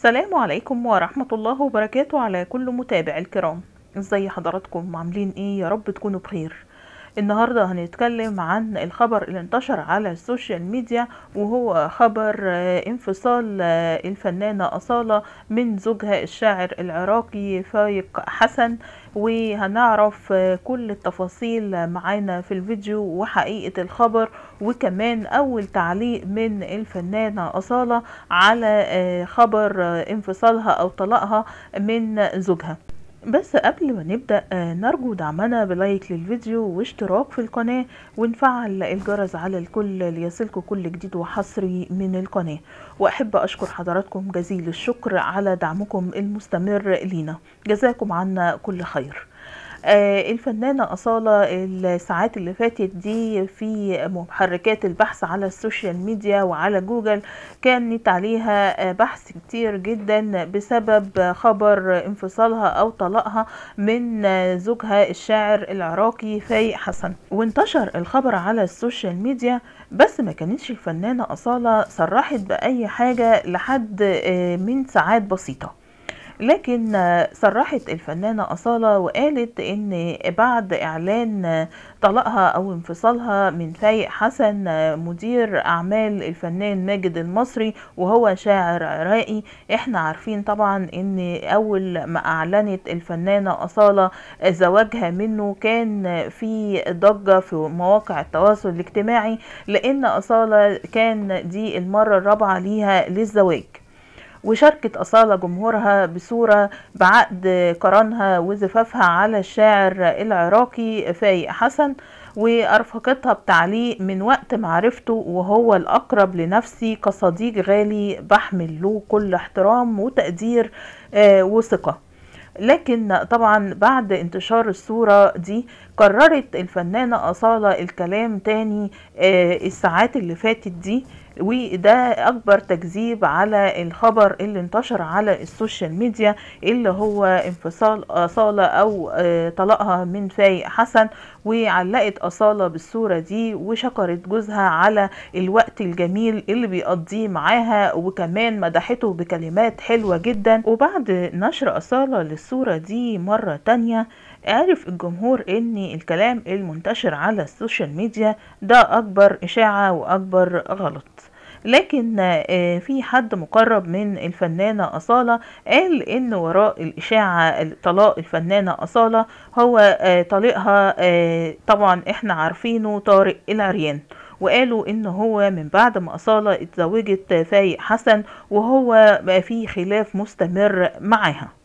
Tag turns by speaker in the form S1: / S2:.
S1: السلام عليكم ورحمة الله وبركاته على كل متابع الكرام ازاي حضراتكم عاملين ايه يا رب تكونوا بخير النهاردة هنتكلم عن الخبر اللي انتشر على السوشيال ميديا وهو خبر آه، انفصال آه، الفنانة أصالة من زوجها الشاعر العراقي فايق حسن وهنعرف آه، كل التفاصيل معانا في الفيديو وحقيقة الخبر وكمان أول تعليق من الفنانة أصالة على خبر انفصالها أو طلاقها من زوجها بس قبل ما نبدأ آه، نرجو دعمنا بلايك للفيديو واشتراك في القناة ونفعل الجرس على الكل ليصلكوا كل جديد وحصري من القناة وأحب أشكر حضراتكم جزيل الشكر على دعمكم المستمر لينا جزاكم عنا كل خير آه، الفنانة أصالة الساعات اللي فاتت دي في محركات البحث على السوشيال ميديا وعلى جوجل كانت عليها آه، بحث كتير جدا بسبب خبر انفصالها أو طلاقها من آه، زوجها الشاعر العراقي فايق حسن وانتشر الخبر على السوشيال ميديا بس ما كانتش الفنانة أصالة صرحت بأي حاجة لحد من ساعات بسيطة لكن صرحت الفنانة أصالة وقالت إن بعد إعلان طلاقها أو انفصالها من فايق حسن مدير أعمال الفنان ماجد المصري وهو شاعر عراقي إحنا عارفين طبعا إن أول ما أعلنت الفنانة أصالة زواجها منه كان في ضجة في مواقع التواصل الاجتماعي لأن أصالة كان دي المرة الرابعة ليها للزواج وشاركت أصالة جمهورها بصورة بعقد قرانها وزفافها على الشاعر العراقي فايق حسن وأرفقتها بتعليق من وقت معرفته وهو الأقرب لنفسي كصديق غالي بحمل له كل احترام وتقدير آه، وثقة لكن طبعا بعد انتشار الصورة دي كررت الفنانة أصالة الكلام تاني آه، الساعات اللي فاتت دي وده اكبر تكذيب على الخبر اللي انتشر على السوشيال ميديا اللي هو انفصال اصاله او آه، طلاقها من فايق حسن وعلقت اصاله بالصوره دي وشكرت جوزها على الوقت الجميل اللي بيقضيه معاها وكمان مدحته بكلمات حلوه جدا وبعد نشر اصاله للصوره دي مره تانيه عرف الجمهور ان الكلام المنتشر على السوشيال ميديا ده اكبر اشاعة واكبر غلط لكن آه، في حد مقرب من الفنانة أصالة قال إن وراء الإشاعة طلاق الفنانة أصالة هو آه، طليقها آه، طبعا إحنا عارفينه طارق العريان وقالوا ان هو من بعد ما أصالة اتزوجت فايق حسن وهو ما في خلاف مستمر معاها